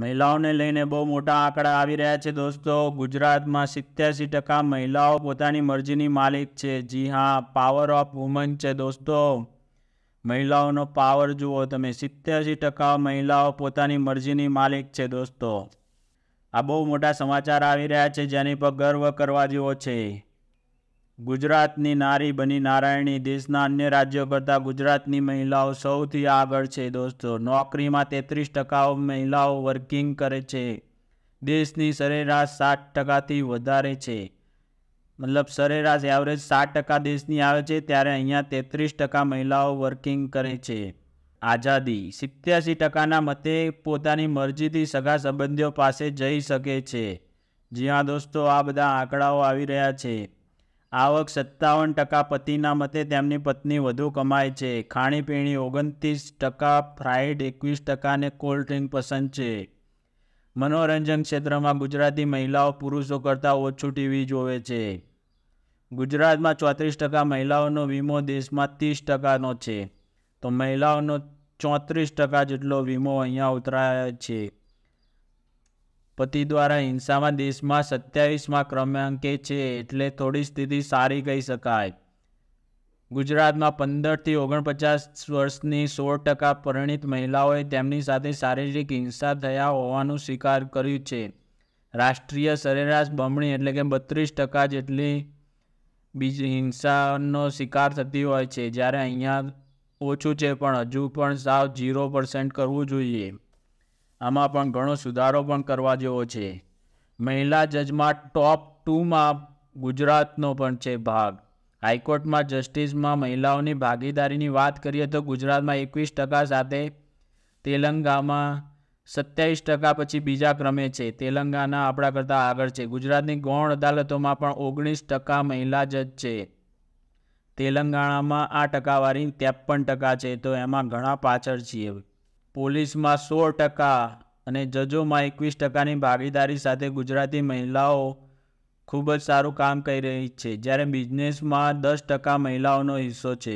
મહિલાઓને લઈને બહુ મોટા આંકડા આવી રહ્યા છે દોસ્તો ગુજરાતમાં સિત્યાસી ટકા મહિલાઓ પોતાની મરજીની માલિક છે જી હા પાવર ઓફ વુમન છે દોસ્તો મહિલાઓનો પાવર જુઓ તમે સિત્યાસી ટકા મહિલાઓ પોતાની મરજીની માલિક છે દોસ્તો આ બહુ મોટા સમાચાર આવી રહ્યા છે જેની પર ગર્વ કરવા જેવો છે ગુજરાતની નારી બની નારાયણી દેશના અન્ય રાજ્યો કરતાં ગુજરાતની મહિલાઓ સૌથી આગળ છે દોસ્તો નોકરીમાં તેત્રીસ ટકા મહિલાઓ વર્કિંગ કરે છે દેશની સરેરાશ સાત ટકાથી વધારે છે મતલબ સરેરાશ એવરેજ સાત ટકા દેશની આવે છે ત્યારે અહીંયા તેત્રીસ ટકા મહિલાઓ વર્કિંગ કરે છે આઝાદી સિત્યાસી ટકાના મતે પોતાની મરજીથી સગા સંબંધીઓ પાસે જઈ શકે છે જી હા દોસ્તો આ બધા આંકડાઓ આવી રહ્યા છે આવક સત્તાવન ટકા પતિના મતે તેમની પત્ની વધુ કમાય છે ખાણીપીણી ઓગણત્રીસ ટકા ફ્રાઈડ એકવીસ ટકા અને કોલ્ડ ડ્રિંક પસંદ છે મનોરંજન ક્ષેત્રમાં ગુજરાતી મહિલાઓ પુરુષો કરતાં ઓછું ટીવી જોવે છે ગુજરાતમાં ચોત્રીસ ટકા મહિલાઓનો વીમો દેશમાં ત્રીસ ટકાનો છે તો મહિલાઓનો ચોત્રીસ ટકા જેટલો વીમો અહીંયા ઉતરાયો છે પતિ દ્વારા હિંસામાં દેશમાં સત્યાવીસમાં ક્રમાંકે છે એટલે થોડી સ્થિતિ સારી કહી શકાય ગુજરાતમાં પંદરથી ઓગણપચાસ વર્ષની સોળ ટકા પરિણિત મહિલાઓએ તેમની સાથે શારીરિક હિંસા થયા હોવાનું સ્વીકાર કર્યું છે રાષ્ટ્રીય સરેરાશ બમણી એટલે કે બત્રીસ ટકા જેટલી બીજી હિંસાનો શિકાર થતી હોય છે જ્યારે અહીંયા ઓછું છે પણ હજુ પણ સાવ ઝીરો પર્સન્ટ કરવું જોઈએ આમાં પણ ઘણો સુધારો પણ કરવા જેવો છે મહિલા જજમાં ટોપ ટુમાં ગુજરાતનો પણ છે ભાગ હાઈકોર્ટમાં જસ્ટિસમાં મહિલાઓની ભાગીદારીની વાત કરીએ તો ગુજરાતમાં એકવીસ ટકા સાથે તેલંગામાં સત્યાવીસ ટકા પછી બીજા ક્રમે છે તેલંગાના આપણા કરતાં આગળ છે ગુજરાતની ગૌણ અદાલતોમાં પણ ઓગણીસ ટકા મહિલા જજ છે તેલંગાણામાં આ ટકાવારી ત્રેપન ટકા છે તો એમાં ઘણા પાછળ છીએ પોલીસમાં સોળ ટકા અને જજોમાં એકવીસ ટકાની ભાગીદારી સાથે ગુજરાતી મહિલાઓ ખૂબ જ સારું કામ કરી રહી છે જ્યારે બિઝનેસમાં દસ ટકા મહિલાઓનો હિસ્સો છે